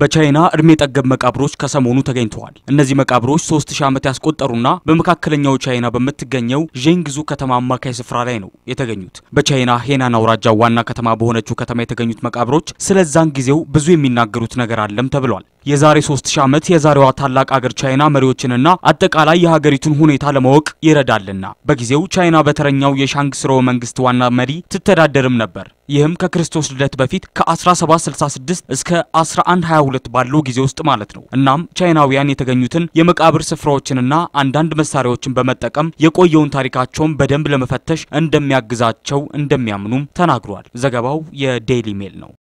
በቻይና እድሜ ጠገብ መቃብሮች ከሰሞኑ ተገኝተዋል። እነዚህ መቃብሮች 3000 ዓመት ያስቆጠሩና በመካከለኛው ቻይና በምትገኘው ዤንግዙ ከተማ አማካይ ስፍራ ላይ ነው የተገኙት። በቻይና ሄናን አውራጃ ዋና ከተማ በሆነችው ከተማ የተገኙት መቃብሮች ስለዛን ጊዜው ብዙ የሚናገሩት ነገር አለም ተብሏል። የዛሬ 3000 ዓመት የዛሬዋ ታላቅ አገር ቻይና መሪዎችንና አጠቃላይ የሀገሪቱን ሁኔታ ለማወቅ ይረዳልና። በጊዜው ቻይና በተረኛው የሻንግ ስርወ መንግስት ዋና መሪ ትተዳደርም ነበር። ይህም ከክርስቶስ ልደት በፊት ከ1766 እስከ 1122 ባለው ጊዜ ውስጥ ማለት ነው። እናም ቻይናውያን የተገኙትን የመቃብር ስፍራዎችንና አንዳንድ መሳሪያዎችን በመጠቀም የቆየውን ታሪካቸውን በደንብ ለመፈተሽ እንደሚያግዛቸው እንደሚያምኑም ተናግሯል። ዘገባው የዴይሊ ሜል ነው።